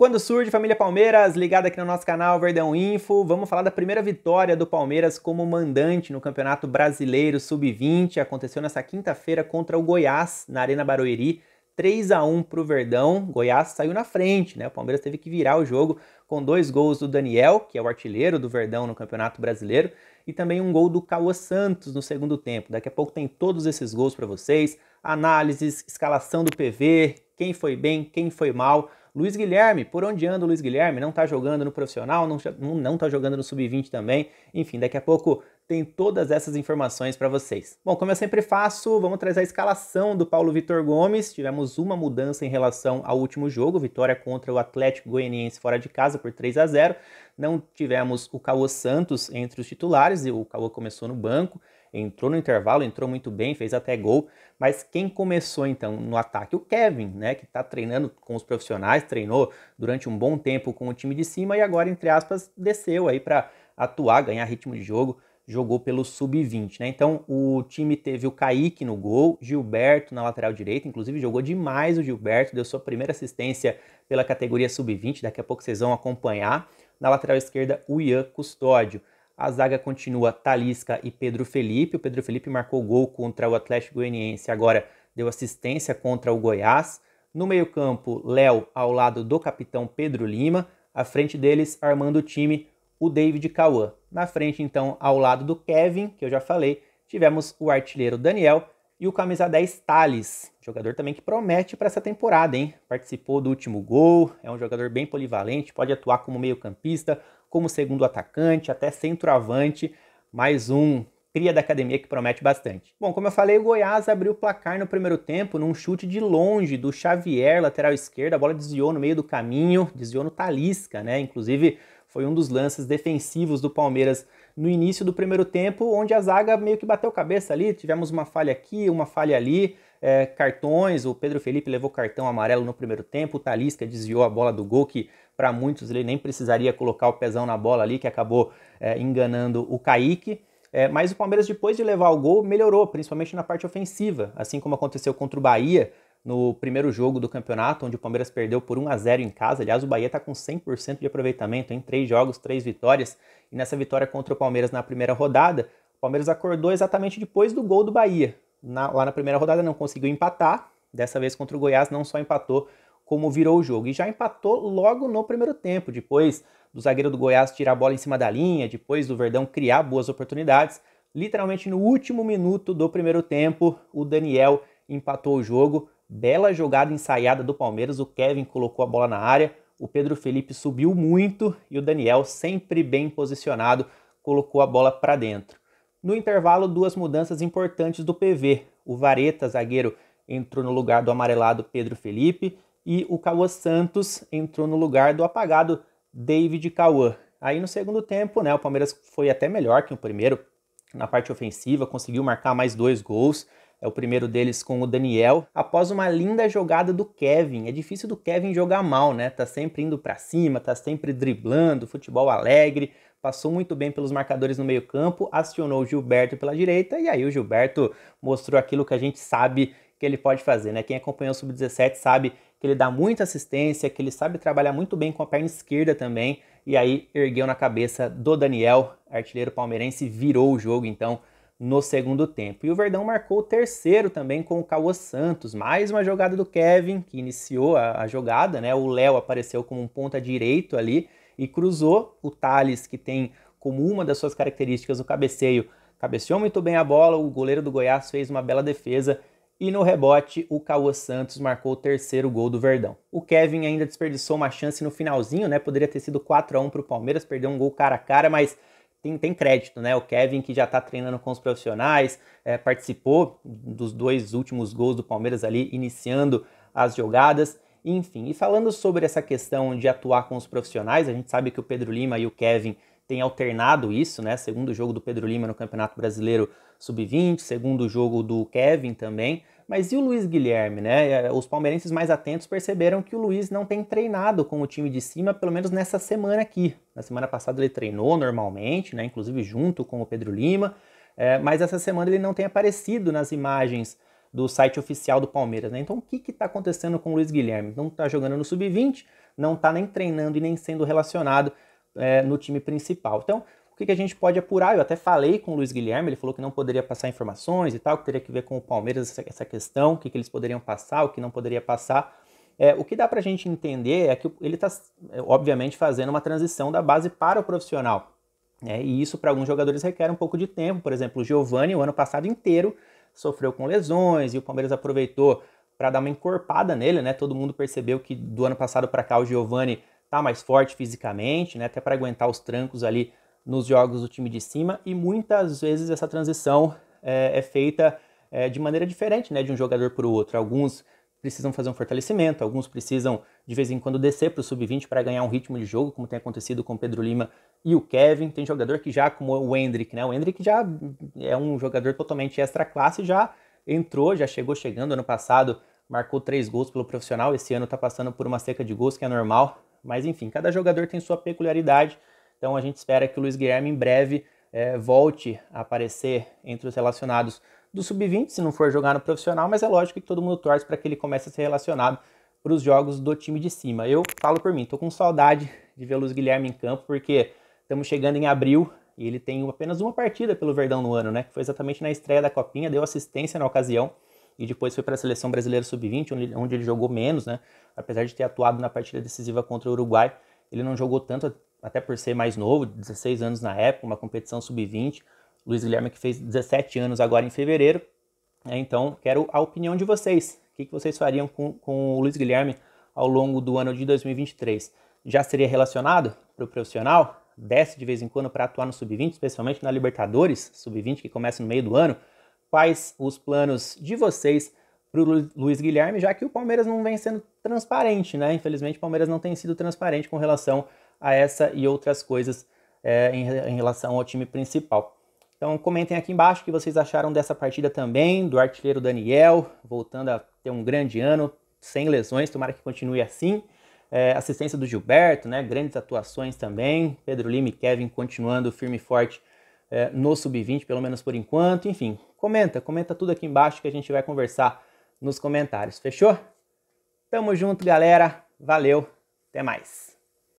Quando surge, família Palmeiras, ligada aqui no nosso canal Verdão Info, vamos falar da primeira vitória do Palmeiras como mandante no Campeonato Brasileiro Sub-20. Aconteceu nessa quinta-feira contra o Goiás, na Arena Barueri. 3 a 1 para o Verdão, Goiás saiu na frente, né? O Palmeiras teve que virar o jogo com dois gols do Daniel, que é o artilheiro do Verdão no Campeonato Brasileiro, e também um gol do Cauã Santos no segundo tempo. Daqui a pouco tem todos esses gols para vocês análises, escalação do PV, quem foi bem, quem foi mal. Luiz Guilherme, por onde anda o Luiz Guilherme? Não está jogando no profissional, não, não tá jogando no sub-20 também. Enfim, daqui a pouco tem todas essas informações para vocês. Bom, como eu sempre faço, vamos trazer a escalação do Paulo Vitor Gomes. Tivemos uma mudança em relação ao último jogo, vitória contra o Atlético Goianiense fora de casa por 3 a 0. Não tivemos o Caô Santos entre os titulares e o Caô começou no banco entrou no intervalo, entrou muito bem, fez até gol. Mas quem começou então no ataque? O Kevin, né? Que está treinando com os profissionais, treinou durante um bom tempo com o time de cima e agora, entre aspas, desceu aí para atuar, ganhar ritmo de jogo. Jogou pelo sub-20, né? Então o time teve o Kaique no gol, Gilberto na lateral direita, inclusive jogou demais o Gilberto, deu sua primeira assistência pela categoria sub-20. Daqui a pouco vocês vão acompanhar. Na lateral esquerda, o Ian Custódio. A zaga continua Talisca e Pedro Felipe. O Pedro Felipe marcou gol contra o Atlético Goianiense, agora deu assistência contra o Goiás. No meio-campo, Léo ao lado do capitão Pedro Lima. À frente deles, armando o time, o David Cauã. Na frente, então, ao lado do Kevin, que eu já falei, tivemos o artilheiro Daniel e o camisa 10 Thales, jogador também que promete para essa temporada, hein? Participou do último gol, é um jogador bem polivalente, pode atuar como meio-campista, como segundo atacante, até centroavante. Mais um cria da academia que promete bastante. Bom, como eu falei, o Goiás abriu o placar no primeiro tempo num chute de longe do Xavier, lateral esquerdo. A bola desviou no meio do caminho, desviou no Talisca, né? Inclusive, foi um dos lances defensivos do Palmeiras no início do primeiro tempo, onde a zaga meio que bateu cabeça ali. Tivemos uma falha aqui, uma falha ali, é, cartões. O Pedro Felipe levou cartão amarelo no primeiro tempo, o Talisca desviou a bola do gol que para muitos ele nem precisaria colocar o pezão na bola ali, que acabou é, enganando o Kaique. É, mas o Palmeiras, depois de levar o gol, melhorou, principalmente na parte ofensiva, assim como aconteceu contra o Bahia no primeiro jogo do campeonato, onde o Palmeiras perdeu por 1 a 0 em casa. Aliás, o Bahia está com 100% de aproveitamento em três jogos, três vitórias. E nessa vitória contra o Palmeiras na primeira rodada, o Palmeiras acordou exatamente depois do gol do Bahia. Na, lá na primeira rodada não conseguiu empatar, dessa vez contra o Goiás não só empatou, como virou o jogo. E já empatou logo no primeiro tempo, depois do zagueiro do Goiás tirar a bola em cima da linha, depois do Verdão criar boas oportunidades. Literalmente no último minuto do primeiro tempo, o Daniel empatou o jogo. Bela jogada ensaiada do Palmeiras, o Kevin colocou a bola na área, o Pedro Felipe subiu muito e o Daniel, sempre bem posicionado, colocou a bola para dentro. No intervalo, duas mudanças importantes do PV. O Vareta, zagueiro, entrou no lugar do amarelado Pedro Felipe e o Cauã Santos entrou no lugar do apagado David Cauã. Aí no segundo tempo, né, o Palmeiras foi até melhor que o primeiro na parte ofensiva, conseguiu marcar mais dois gols. É o primeiro deles com o Daniel, após uma linda jogada do Kevin. É difícil do Kevin jogar mal, né? Tá sempre indo para cima, tá sempre driblando, futebol alegre, passou muito bem pelos marcadores no meio-campo, acionou o Gilberto pela direita e aí o Gilberto mostrou aquilo que a gente sabe que ele pode fazer. Né? Quem acompanhou o Sub-17 sabe que ele dá muita assistência, que ele sabe trabalhar muito bem com a perna esquerda também. E aí ergueu na cabeça do Daniel, artilheiro palmeirense, virou o jogo então no segundo tempo. E o Verdão marcou o terceiro também com o Cauã Santos. Mais uma jogada do Kevin, que iniciou a, a jogada, né? O Léo apareceu como um ponta direito ali e cruzou. O Thales, que tem como uma das suas características o cabeceio, cabeceou muito bem a bola. O goleiro do Goiás fez uma bela defesa e no rebote, o Cauã Santos marcou o terceiro gol do Verdão. O Kevin ainda desperdiçou uma chance no finalzinho, né? Poderia ter sido 4 a 1 para o Palmeiras, perdeu um gol cara a cara, mas tem, tem crédito, né? O Kevin, que já está treinando com os profissionais, é, participou dos dois últimos gols do Palmeiras ali, iniciando as jogadas. Enfim, e falando sobre essa questão de atuar com os profissionais, a gente sabe que o Pedro Lima e o Kevin têm alternado isso, né? Segundo jogo do Pedro Lima no Campeonato Brasileiro sub-20, segundo jogo do Kevin também. Mas e o Luiz Guilherme, né? É, os palmeirenses mais atentos perceberam que o Luiz não tem treinado com o time de cima, pelo menos nessa semana aqui. Na semana passada ele treinou normalmente, né? Inclusive junto com o Pedro Lima. É, mas essa semana ele não tem aparecido nas imagens do site oficial do Palmeiras, né? Então o que está acontecendo com o Luiz Guilherme? Não está jogando no sub-20, não está nem treinando e nem sendo relacionado é, no time principal. Então que, que a gente pode apurar? Eu até falei com o Luiz Guilherme, ele falou que não poderia passar informações e tal, que teria que ver com o Palmeiras essa, essa questão, o que, que eles poderiam passar, o que não poderia passar. É, o que dá para a gente entender é que ele está, é, obviamente, fazendo uma transição da base para o profissional. Né? E isso, para alguns jogadores, requer um pouco de tempo. Por exemplo, o Giovani, o ano passado inteiro, sofreu com lesões e o Palmeiras aproveitou para dar uma encorpada nele. Né? Todo mundo percebeu que do ano passado para cá o Giovani está mais forte fisicamente, né? até para aguentar os trancos ali nos jogos do time de cima e muitas vezes essa transição é, é feita é, de maneira diferente, né, de um jogador para o outro. Alguns precisam fazer um fortalecimento, alguns precisam de vez em quando descer para o sub-20 para ganhar um ritmo de jogo, como tem acontecido com o Pedro Lima e o Kevin. Tem jogador que já, como o Hendrick, né, o Hendrick já é um jogador totalmente extra classe, já entrou, já chegou chegando ano passado, marcou três gols pelo profissional, esse ano está passando por uma seca de gols que é normal, mas enfim, cada jogador tem sua peculiaridade então a gente espera que o Luiz Guilherme em breve é, volte a aparecer entre os relacionados do sub-20, se não for jogar no profissional, mas é lógico que todo mundo torce para que ele comece a ser relacionado para os jogos do time de cima. Eu falo por mim, estou com saudade de ver o Luiz Guilherme em campo, porque estamos chegando em abril e ele tem apenas uma partida pelo Verdão no ano, né? Que foi exatamente na estreia da Copinha, deu assistência na ocasião e depois foi para a seleção brasileira sub-20, onde ele jogou menos, né? Apesar de ter atuado na partida decisiva contra o Uruguai, ele não jogou tanto, até por ser mais novo, 16 anos na época, uma competição sub-20. Luiz Guilherme que fez 17 anos agora em fevereiro. É, então, quero a opinião de vocês. O que, que vocês fariam com, com o Luiz Guilherme ao longo do ano de 2023? Já seria relacionado para o profissional? Desce de vez em quando para atuar no sub-20, especialmente na Libertadores, sub-20 que começa no meio do ano. Quais os planos de vocês para o Luiz Guilherme, já que o Palmeiras não vem sendo transparente, né? Infelizmente, o Palmeiras não tem sido transparente com relação a essa e outras coisas é, em, em relação ao time principal. Então comentem aqui embaixo o que vocês acharam dessa partida também, do artilheiro Daniel, voltando a ter um grande ano, sem lesões, tomara que continue assim. É, assistência do Gilberto, né, grandes atuações também. Pedro Lima e Kevin continuando firme e forte é, no Sub-20, pelo menos por enquanto. Enfim, comenta, comenta tudo aqui embaixo que a gente vai conversar nos comentários, fechou? Tamo junto, galera. Valeu, até mais.